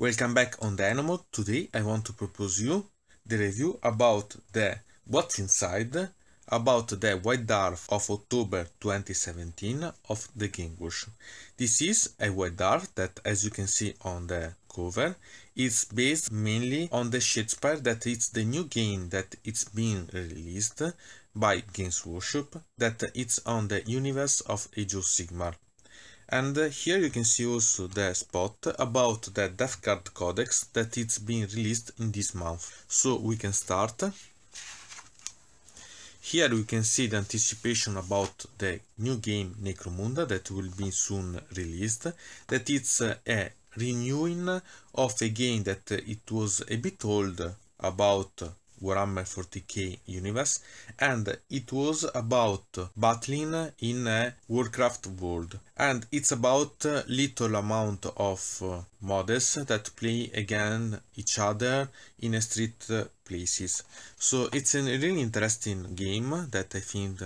Welcome back on Dynamo. Today I want to propose you the review about the What's Inside, about the White Dwarf of October 2017 of the Gingush. This is a White Dwarf that, as you can see on the cover, is based mainly on the Shakespeare that it's the new game that it's being released by Games Workshop that it's on the universe of Age of Sigmar and uh, here you can see also the spot about the card codex that it's being released in this month. So we can start. Here we can see the anticipation about the new game Necromunda that will be soon released, that it's uh, a renewing of a game that uh, it was a bit old about Warhammer 40k universe and it was about battling in a Warcraft world and it's about little amount of uh, models that play against each other in a street uh, places so it's a really interesting game that I think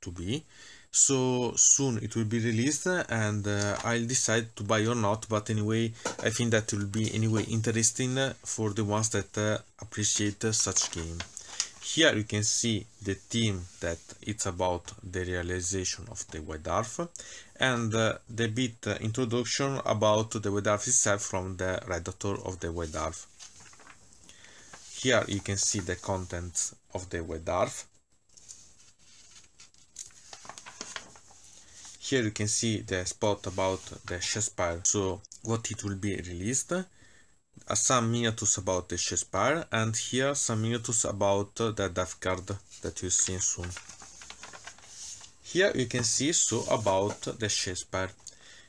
to be so soon it will be released and uh, I'll decide to buy or not but anyway I think that will be anyway interesting for the ones that uh, appreciate uh, such game here you can see the theme that it's about the realization of the Wedarf and uh, the bit uh, introduction about the Wedarf itself from the redactor of the Wedarf. here you can see the contents of the Wedarf Here you can see the spot about the Shakespeare, so what it will be released, uh, some miniatures about the Shakespeare, and here some miniatures about the death card that you see soon. Here you can see so about the Shakespeare.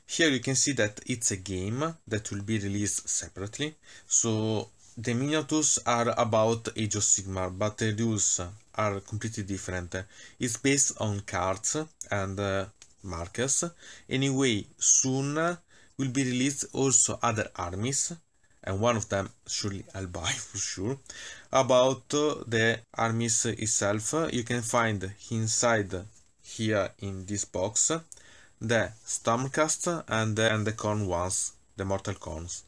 Here you can see that it's a game that will be released separately. So the miniatures are about Age of Sigmar, but the rules are completely different. It's based on cards and uh, markers. Anyway, soon will be released also other armies and one of them surely I'll buy for sure. About uh, the armies itself, you can find inside here in this box the Stormcast and the, and the Con ones, the Mortal Cons.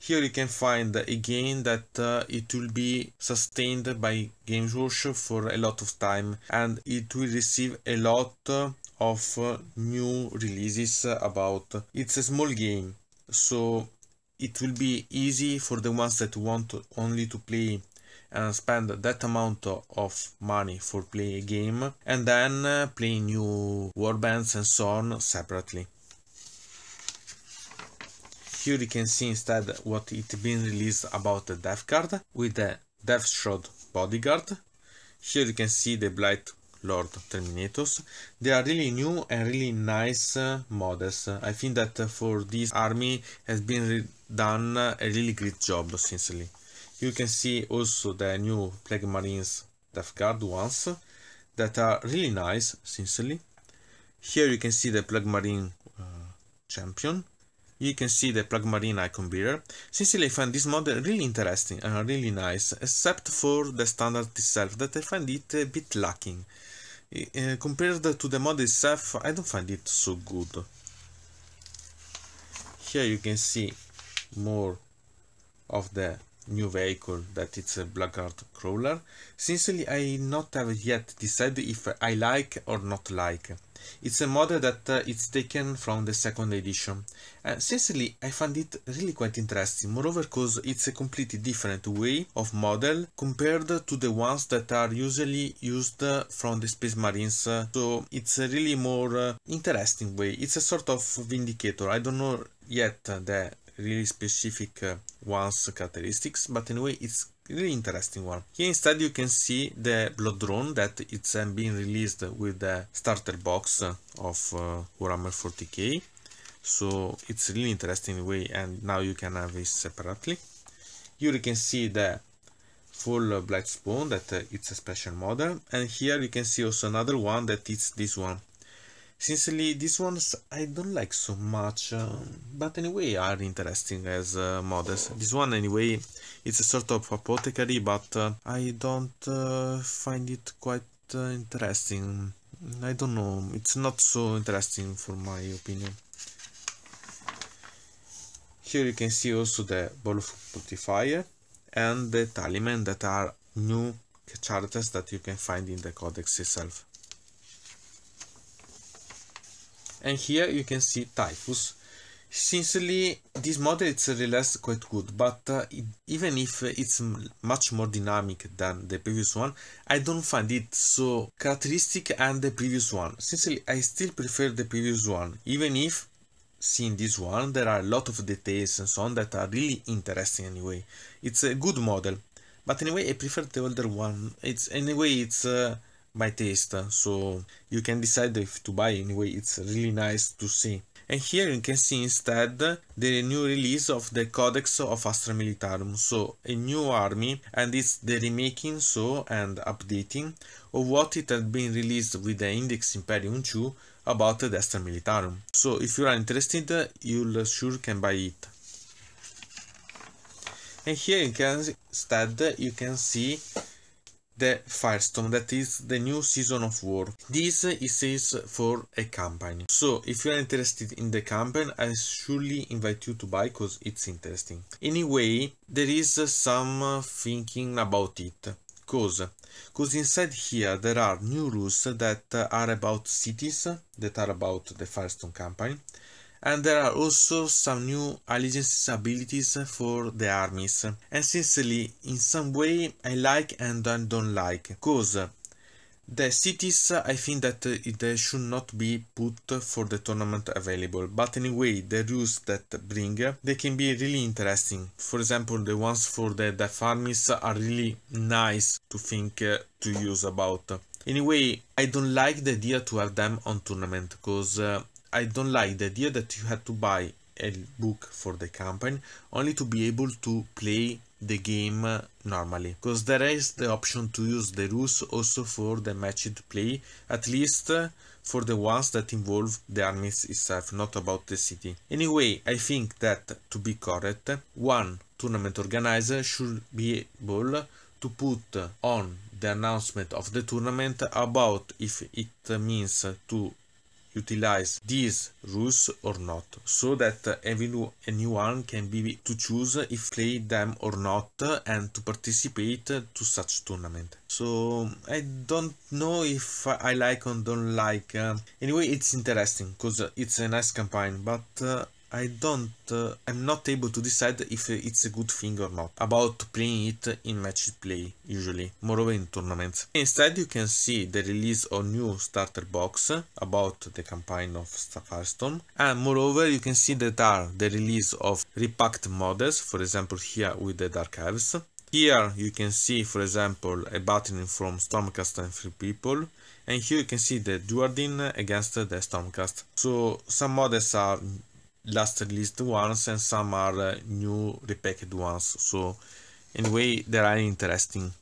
Here you can find again that uh, it will be sustained by Games Workshop for a lot of time and it will receive a lot uh, of uh, new releases about it's a small game so it will be easy for the ones that want only to play and spend that amount of money for play a game and then uh, play new warbands and so on separately here you can see instead what it been released about the Death card with the Death Shroud Bodyguard. Here you can see the Blight Lord Terminators. They are really new and really nice uh, models. I think that uh, for this army has been done uh, a really great job, sincerely. You can see also the new Plague Marines Death Guard ones that are really nice, sincerely. Here you can see the Plague Marine uh, champion you can see the Plugmarine icon bearer. Sincerely, I find this model really interesting and really nice, except for the standard itself that I find it a bit lacking. Uh, compared to the model itself, I don't find it so good. Here you can see more of the new vehicle that it's a blackguard crawler. Sincerely, I not have yet decided if I like or not like. It's a model that uh, it's taken from the second edition. Uh, sincerely, I find it really quite interesting, moreover because it's a completely different way of model compared to the ones that are usually used uh, from the Space Marines, uh, so it's a really more uh, interesting way. It's a sort of vindicator, I don't know yet the really specific uh, one's characteristics, but anyway it's really interesting one. Here instead you can see the blood drone that it's uh, being released with the starter box of uh, Warhammer 40k. So it's really interesting way and now you can have it separately. Here you can see the full uh, black spawn that it's a special model and here you can see also another one that it's this one Sincerely, these ones I don't like so much, um, but anyway are interesting as uh, models. This one anyway, it's a sort of apothecary, but uh, I don't uh, find it quite uh, interesting. I don't know, it's not so interesting for my opinion. Here you can see also the of Putifier and the Talisman that are new characters that you can find in the codex itself. and here you can see Typhus. Sincerely, this model is realized quite good, but uh, it, even if uh, it's much more dynamic than the previous one, I don't find it so characteristic and the previous one. Sincerely, I still prefer the previous one, even if seeing this one there are a lot of details and so on that are really interesting anyway. It's a good model, but anyway I prefer the older one. It's anyway it's. Uh, my taste uh, so you can decide if to buy anyway it's really nice to see and here you can see instead the new release of the Codex of Astra Militarum, so a new army and it's the remaking so and updating of what it had been released with the Index Imperium 2 about the Astra Militarum. So if you are interested uh, you'll uh, sure can buy it. And here you can instead you can see the Firestorm that is the new season of war. This is for a campaign. So if you are interested in the campaign I surely invite you to buy because it's interesting. Anyway there is some thinking about it because because inside here there are new rules that are about cities that are about the Firestone campaign and there are also some new allegiances abilities for the armies. And sincerely, in some way I like and I don't like, cause the cities, I think that they should not be put for the tournament available, but anyway, the rules that bring, they can be really interesting. For example, the ones for the death armies are really nice to think uh, to use about. Anyway, I don't like the idea to have them on tournament, because uh, I don't like the idea that you had to buy a book for the campaign only to be able to play the game uh, normally because there is the option to use the rules also for the matched play at least uh, for the ones that involve the armies itself not about the city anyway i think that to be correct one tournament organizer should be able to put on the announcement of the tournament about if it means to utilize these rules or not so that anyone can be to choose if play them or not and to participate to such tournament so i don't know if i like or don't like anyway it's interesting because it's a nice campaign but uh, I don't, uh, I'm not able to decide if it's a good thing or not about playing it in match play usually, moreover in tournaments. Instead you can see the release of new starter box about the campaign of Firestorm and moreover you can see that are the release of repacked models, for example here with the Dark Elves. Here you can see for example a battle from Stormcast and Free People and here you can see the Duardin against the Stormcast. So some models are last released ones and some are uh, new repacked ones so anyway they are interesting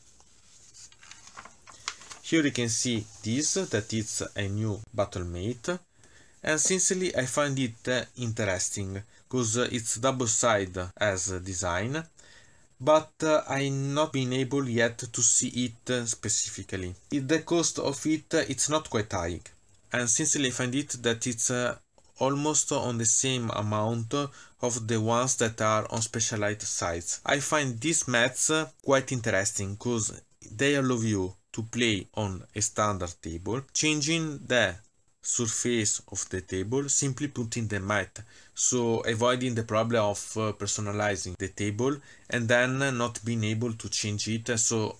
here you can see this that it's a new battle mate and sincerely I find it uh, interesting because uh, it's double side as design but uh, i not been able yet to see it uh, specifically. The cost of it uh, it's not quite high and sincerely I find it that it's uh, almost on the same amount of the ones that are on specialized sites. I find these mats uh, quite interesting because they allow you to play on a standard table, changing the surface of the table, simply putting the mat, so avoiding the problem of uh, personalizing the table and then not being able to change it, so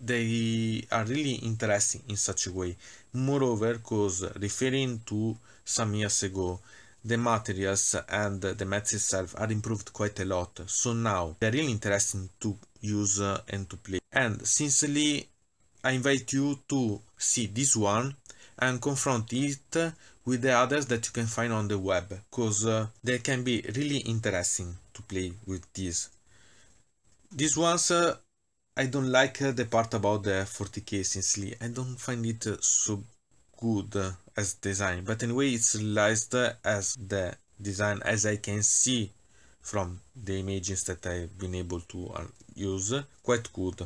they are really interesting in such a way. Moreover, because referring to some years ago, the materials and the mats itself are improved quite a lot. So now they're really interesting to use and to play. And sincerely, I invite you to see this one and confront it with the others that you can find on the web because uh, they can be really interesting to play with these. These ones uh, I don't like uh, the part about the 40k sincerely I don't find it uh, so good as design but anyway it's realized as the design as I can see from the images that I've been able to uh, use quite good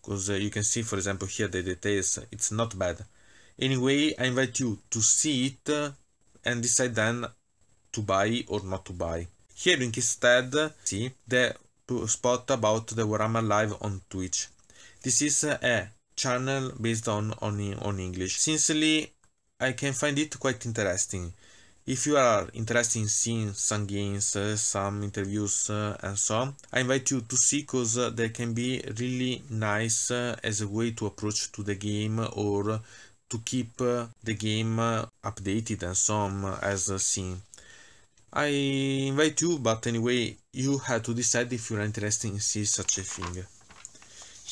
because uh, you can see for example here the details it's not bad anyway I invite you to see it uh, and decide then to buy or not to buy here in instead see the spot about the Warhammer Live on Twitch this is a channel based on, only on English. Sincerely, I can find it quite interesting. If you are interested in seeing some games, uh, some interviews uh, and so on, I invite you to see because uh, they can be really nice uh, as a way to approach to the game or to keep uh, the game uh, updated and so on as seen. I invite you, but anyway, you have to decide if you are interested in seeing such a thing.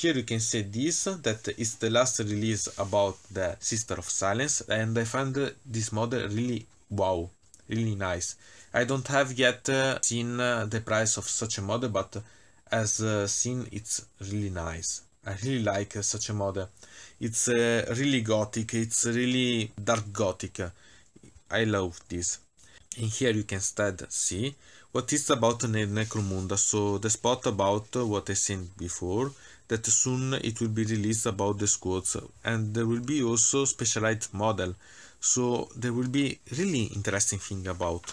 Here you can see this, that is the last release about the Sister of Silence and I find this model really wow, really nice. I don't have yet uh, seen uh, the price of such a model but as uh, seen it's really nice. I really like uh, such a model. It's uh, really gothic, it's really dark gothic. I love this. And here you can instead see what is about Necromunda? So the spot about what I said before, that soon it will be released about the squads and there will be also specialized model. So there will be really interesting thing about.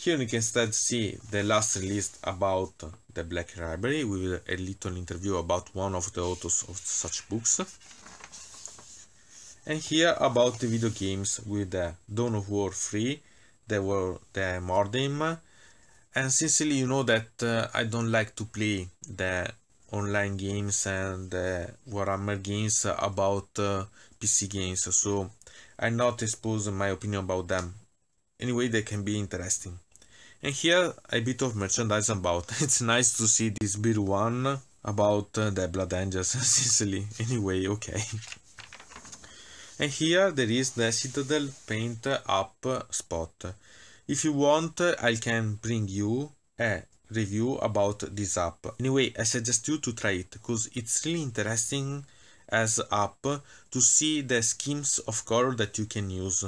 Here you can instead see the last release about the Black Library with a little interview about one of the authors of such books. And here about the video games with the Dawn of War 3 they were the modem and sincerely you know that uh, I don't like to play the online games and uh, Warhammer games about uh, PC games so I'm not expose my opinion about them anyway they can be interesting and here a bit of merchandise about it's nice to see this big one about uh, the Blood Angels sincerely anyway okay and here there is the citadel paint up spot if you want i can bring you a review about this app anyway i suggest you to try it because it's really interesting as app to see the schemes of color that you can use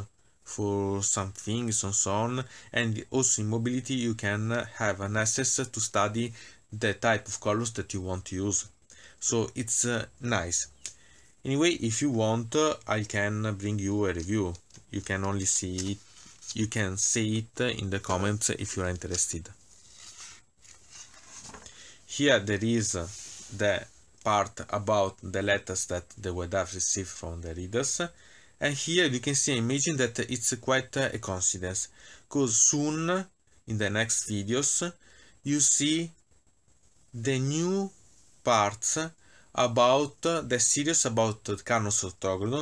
for some things and so on and also in mobility you can have an access to study the type of colors that you want to use so it's uh, nice anyway if you want i can bring you a review you can only see it you can see it in the comments if you are interested here there is the part about the letters that the web received from the readers and here you can see imagine that it's quite a coincidence because soon in the next videos you see the new parts about uh, the series about Carnos of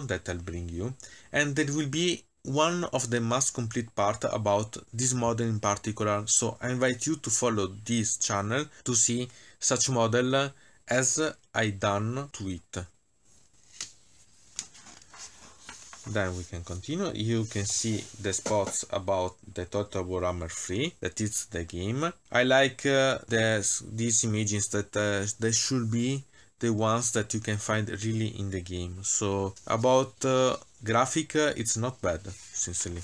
that I'll bring you and it will be one of the most complete part about this model in particular so I invite you to follow this channel to see such model as I done to it. Then we can continue. You can see the spots about the Total Warhammer 3, that is the game. I like uh, these images that uh, they should be the ones that you can find really in the game. So about uh, graphic, uh, it's not bad, sincerely.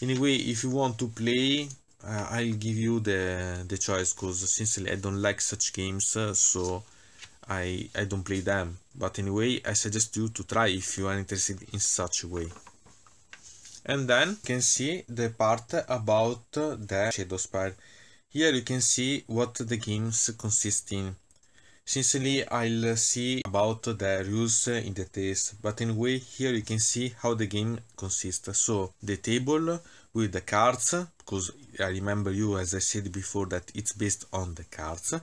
Anyway, if you want to play, uh, I'll give you the, the choice, because sincerely I don't like such games, uh, so I, I don't play them. But anyway, I suggest you to try if you are interested in such a way. And then you can see the part about the Shadow Spire. Here you can see what the games consist in. Sincerely, I'll see about the rules in the test, but anyway, here you can see how the game consists. So, the table with the cards, because I remember you, as I said before, that it's based on the cards.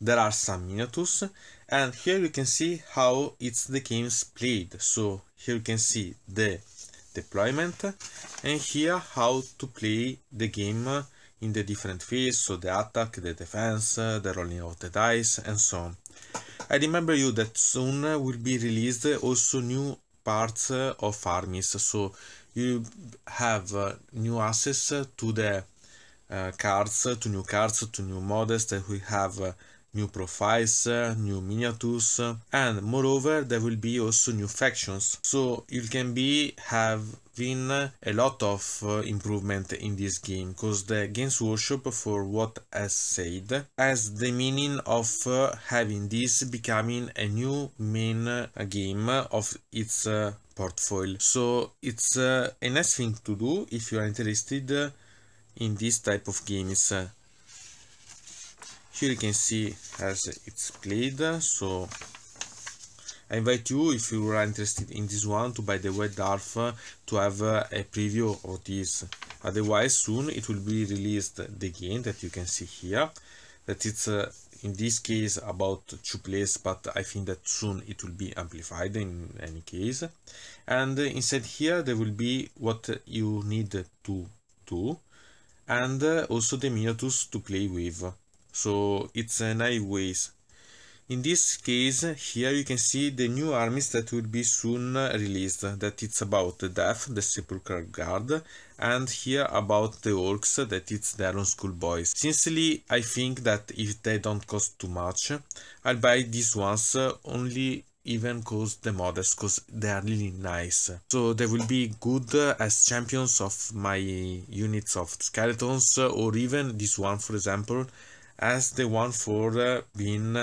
There are some miniatures, and here you can see how it's the games played. So, here you can see the deployment, and here how to play the game in the different phases, so the attack, the defense, the rolling of the dice, and so on. I remember you that soon will be released also new parts of armies, so you have uh, new access to the uh, cards, to new cards, to new models that we have uh, new profiles, new miniatures, and moreover there will be also new factions. So you can be have been uh, a lot of uh, improvement in this game because the Games Workshop for what has said has the meaning of uh, having this becoming a new main game of its portfolio so it's a nice thing to do if you are interested in this type of games here you can see as it's played so I invite you, if you are interested in this one, to buy the web DARF uh, to have uh, a preview of this. Otherwise, soon it will be released the game that you can see here. That it's uh, in this case about two players, but i think that soon it will be amplified in any case and inside here there will be what you need to do and also the miniatures to play with so it's a nice ways in this case, here you can see the new armies that will be soon released, that it's about the Death, the Sepulchral Guard, and here about the Orcs, that it's the Iron School Boys. Sincerely, I think that if they don't cost too much, I'll buy these ones uh, only even cause the models cause they are really nice so they will be good uh, as champions of my units of skeletons uh, or even this one for example as the one for uh, being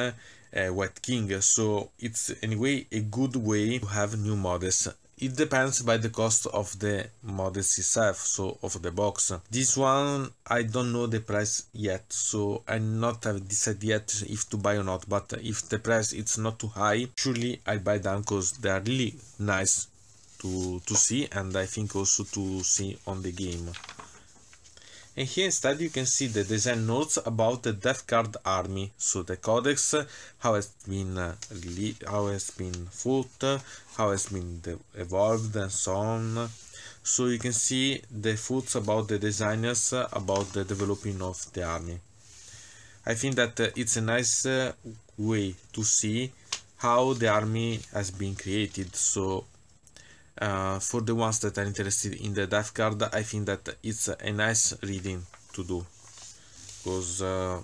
uh, White King. So it's anyway a good way to have new models. It depends by the cost of the models itself, so of the box. This one, I don't know the price yet, so I not have decided yet if to buy or not, but if the price is not too high, surely I buy them because they are really nice to, to see and I think also to see on the game and here instead you can see the design notes about the Death Guard army, so the codex, how it's been uh, how it's been fought, how it's been evolved and so on. So you can see the thoughts about the designers, uh, about the developing of the army. I think that uh, it's a nice uh, way to see how the army has been created, so uh, for the ones that are interested in the death card I think that it's a nice reading to do because uh,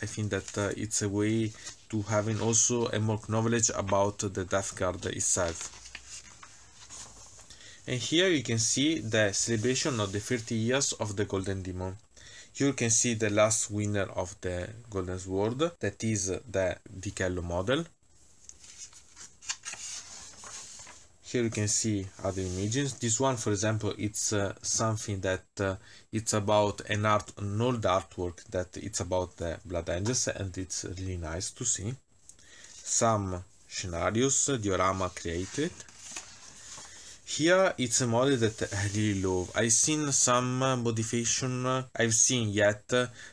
I think that uh, it's a way to having also a more knowledge about the death card itself and here you can see the celebration of the 30 years of the golden demon here you can see the last winner of the golden sword that is the Dichello model here you can see other images this one for example it's uh, something that uh, it's about an art an old artwork that it's about the blood angels and it's really nice to see some scenarios uh, diorama created here it's a model that I really love. I've seen some uh, modification, uh, I've seen yet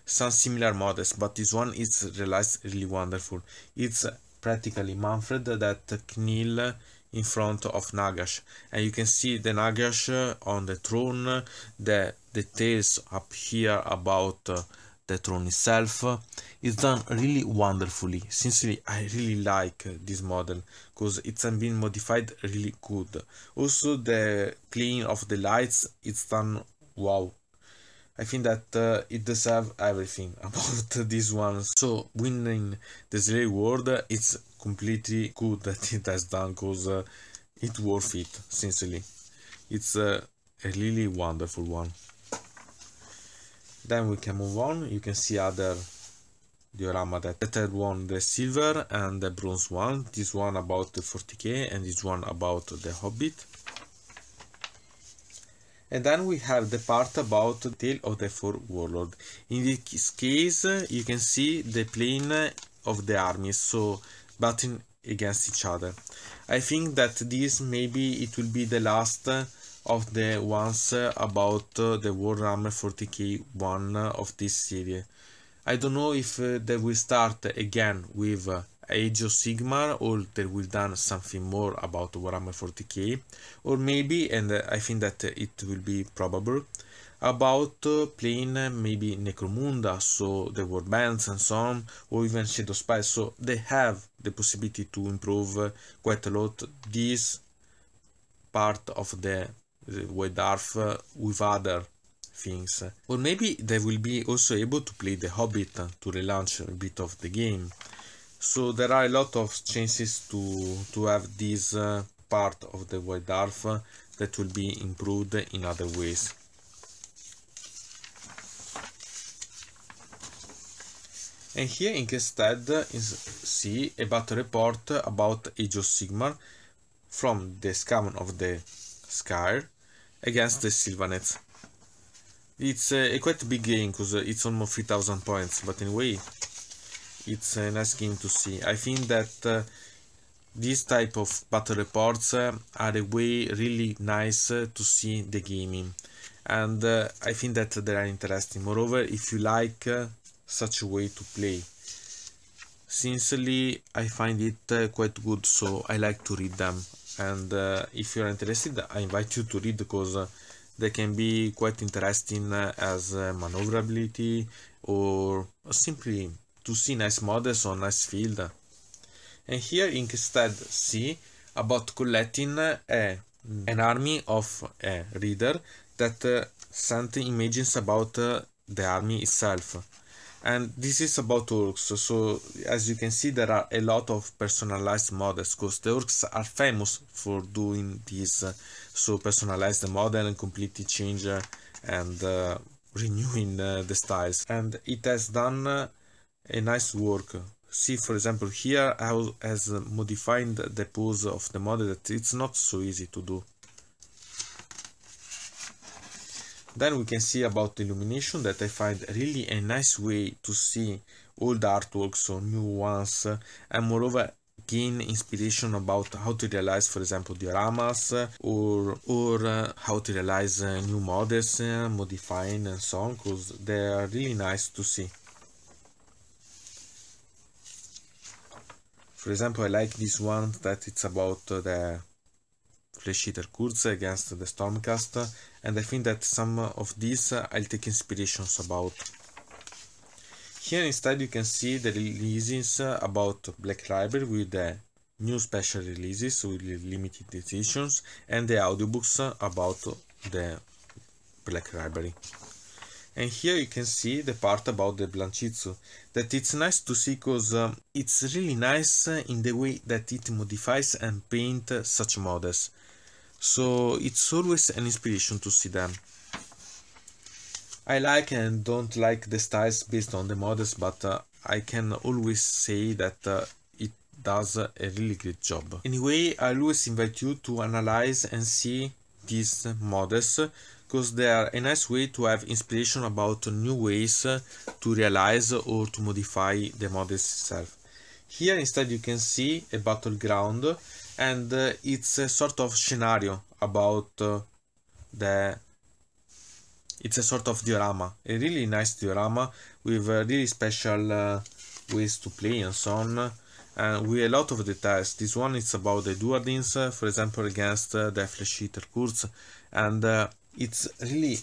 some similar models, but this one is realized really wonderful. It's practically Manfred that Knil in front of Nagash and you can see the Nagash uh, on the throne the details up here about uh, the throne itself uh, is done really wonderfully sincerely I really like this model because it's been modified really good also the clean of the lights it's done wow I think that uh, it deserves everything about this one. So winning the Slay World, it's completely good that it has done because uh, worth it sincerely it's uh, a really wonderful one then we can move on you can see other diorama that the third one the silver and the bronze one this one about the 40k and this one about the hobbit and then we have the part about the Tale of the Four Warlord. In this case, you can see the plane of the armies, so butting against each other. I think that this maybe it will be the last of the ones about uh, the Warhammer 40k one of this series. I don't know if uh, they will start again with uh, Age of Sigmar or they will done something more about Warhammer 40k or maybe and I think that it will be probable about uh, playing uh, maybe Necromunda, so the warbands and so on, or even Shadow so they have the possibility to improve uh, quite a lot this part of the, the uh, with other things. Or maybe they will be also able to play The Hobbit uh, to relaunch a bit of the game. So there are a lot of chances to, to have this uh, part of the White that will be improved in other ways. And here instead is see about report about Age of Sigmar from the Scaman of the Sky against the Sylvanets. It's a, a quite big game because it's almost 3000 points, but anyway, it's a nice game to see. I think that uh, these type of battle reports uh, are a way really nice uh, to see the gaming and uh, I think that they are interesting. Moreover, if you like uh, such a way to play. Sincerely, I find it uh, quite good, so I like to read them. And uh, if you're interested, I invite you to read because uh, they can be quite interesting uh, as uh, maneuverability or simply to see nice models on nice field. And here instead see about collecting uh, a, an army of a reader that sent images about the army itself and this is about orcs so as you can see there are a lot of personalized models because the orcs are famous for doing this uh, so personalize the model and completely change uh, and uh, renewing uh, the styles and it has done uh, a nice work see for example here how has uh, modified the pose of the model that it's not so easy to do Then we can see about the illumination that I find really a nice way to see old artworks or new ones uh, and moreover gain inspiration about how to realize for example dioramas uh, or or uh, how to realize new models modifying and so on because they are really nice to see for example i like this one that it's about the Flechiter Kurz against the Stormcast and I think that some of these uh, I'll take inspirations about. Here instead you can see the releases uh, about Black Library with the new special releases with limited editions and the audiobooks uh, about the Black Library. And here you can see the part about the Blanchitsu, that it's nice to see because um, it's really nice in the way that it modifies and paint such models so it's always an inspiration to see them I like and don't like the styles based on the models but uh, I can always say that uh, it does a really great job anyway I always invite you to analyze and see these models because they are a nice way to have inspiration about new ways uh, to realize or to modify the models itself here instead you can see a battleground and uh, it's a sort of scenario about uh, the it's a sort of diorama a really nice diorama with really special uh, ways to play and so on and uh, with a lot of details this one is about the duodins uh, for example against the flesh eater courts and it's really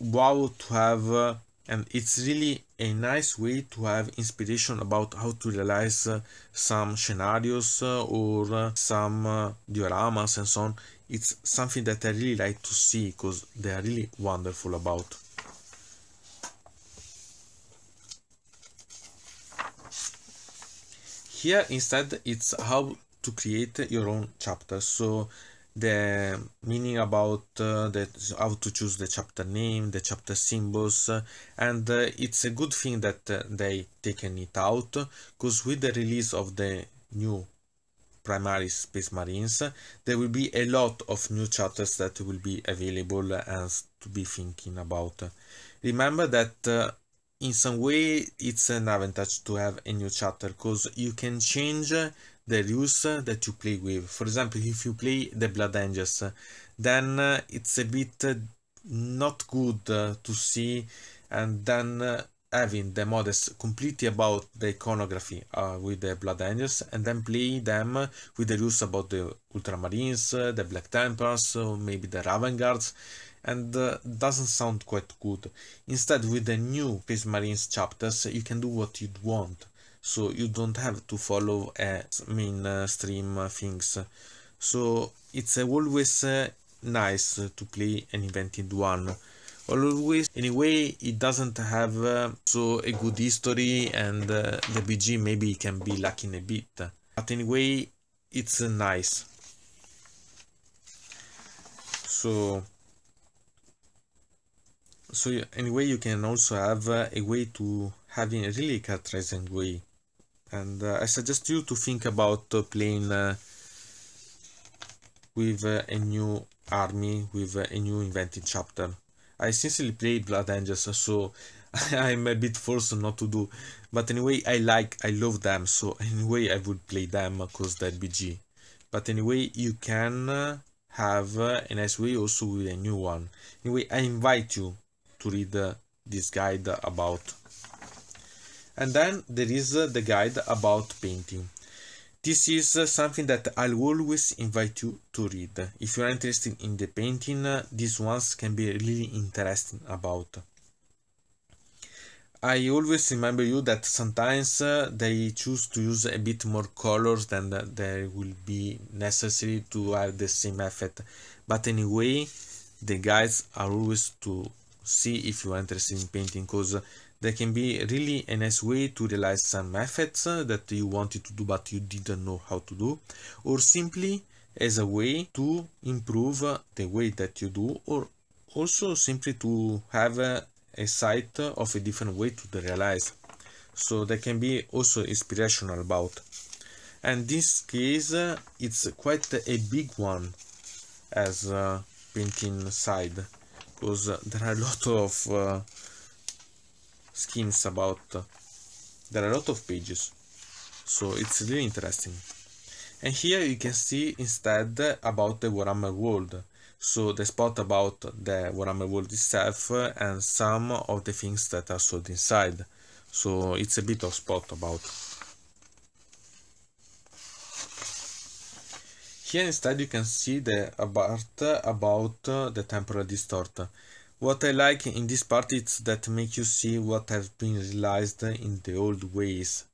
wow to have and it's really a nice way to have inspiration about how to realize uh, some scenarios uh, or uh, some uh, dioramas and so on it's something that i really like to see because they are really wonderful about here instead it's how to create your own chapter so the meaning about uh, the, how to choose the chapter name, the chapter symbols, uh, and uh, it's a good thing that uh, they taken it out, because with the release of the new primary space marines, there will be a lot of new chapters that will be available and to be thinking about. Remember that uh, in some way it's an advantage to have a new chapter, because you can change the rules that you play with. For example, if you play the Blood Angels, then uh, it's a bit uh, not good uh, to see and then having the models completely about the iconography uh, with the Blood Angels and then play them with the rules about the Ultramarines, the Black Templars, maybe the Raven Guards and uh, doesn't sound quite good. Instead with the new Peace Marines chapters you can do what you want so you don't have to follow a mainstream uh, things so it's always uh, nice to play an invented one always anyway it doesn't have uh, so a good history and the bg maybe can be lacking a bit but anyway it's nice so so anyway you can also have a way to having a really characterizing way and uh, I suggest you to think about uh, playing uh, with uh, a new army, with uh, a new invented chapter. I sincerely played Blood Angels, uh, so I'm a bit forced not to do, but anyway I like, I love them, so anyway I would play them because they're BG. But anyway you can have a nice way also with a new one. Anyway I invite you to read this guide about and then there is uh, the guide about painting. This is uh, something that I'll always invite you to read. If you're interested in the painting, uh, these ones can be really interesting about. I always remember you that sometimes uh, they choose to use a bit more colors than uh, there will be necessary to have the same effect. But anyway, the guides are always to see if you are interested in painting because they can be really a nice way to realize some methods uh, that you wanted to do but you didn't know how to do or simply as a way to improve uh, the way that you do or also simply to have a, uh, a sight of a different way to realize so they can be also inspirational about and this case uh, it's quite a big one as uh, painting side because there are a lot of uh, skins about uh, there are a lot of pages so it's really interesting and here you can see instead about the warhammer world so the spot about the warhammer world itself and some of the things that are sold inside so it's a bit of spot about here instead you can see the part about uh, the temporal distort what I like in this part is that make you see what has been realized in the old ways,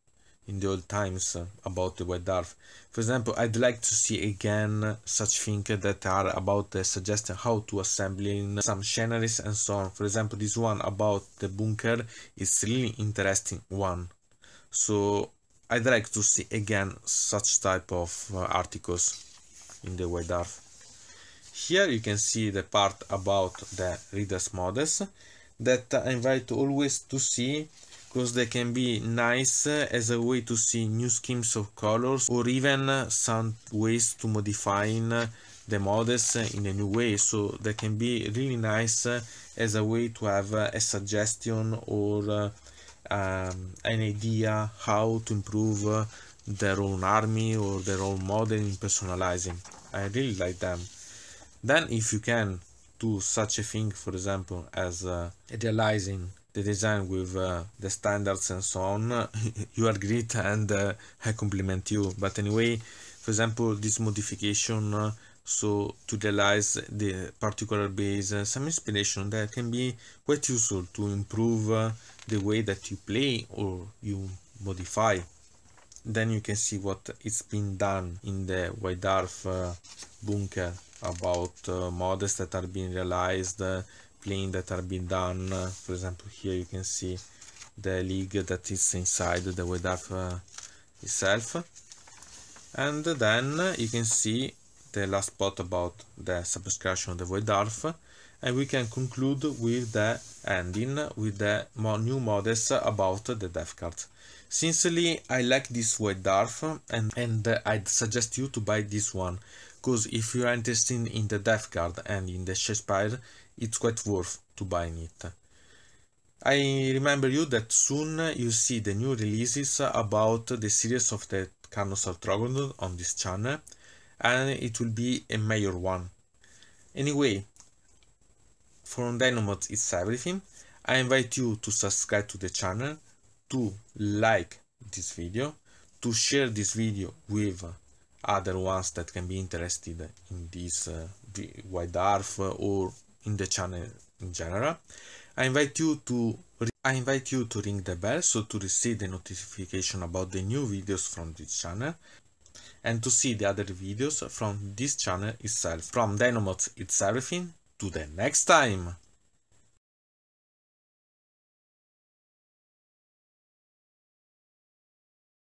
in the old times uh, about the White Dwarf. For example, I'd like to see again such things that are about uh, suggesting how to assemble in some sceneries and so on. For example, this one about the bunker is really interesting one. So I'd like to see again such type of uh, articles in the White Dwarf. Here you can see the part about the readers models that I invite always to see because they can be nice as a way to see new schemes of colors or even some ways to modifying the models in a new way so they can be really nice as a way to have a suggestion or um, an idea how to improve their own army or their own model in personalizing. I really like them. Then if you can do such a thing, for example, as uh, idealizing the design with uh, the standards and so on, you are great and uh, I compliment you. But anyway, for example, this modification, uh, so to realize the particular base, uh, some inspiration that can be quite useful to improve uh, the way that you play or you modify. Then you can see what it's been done in the Wide uh, bunker about uh, models that are being realized, uh, that are being done. for example, here you can see the league that is inside the WebDAV uh, itself. And then you can see the last part about the subscription of the WebDAV. And we can conclude with the ending with the new models about the dev card. Sincerely, I like this white and, and I'd suggest you to buy this one because if you are interested in the death card and in the Shakespeare, it's quite worth to buy it. I remember you that soon you see the new releases about the series of the Carnos of on this channel, and it will be a major one. Anyway, from Dynamot it's everything. I invite you to subscribe to the channel, to like this video, to share this video with other ones that can be interested in this uh, wide or in the channel in general. I invite you to I invite you to ring the bell so to receive the notification about the new videos from this channel and to see the other videos from this channel itself. From dynamo, it's everything, to the next time!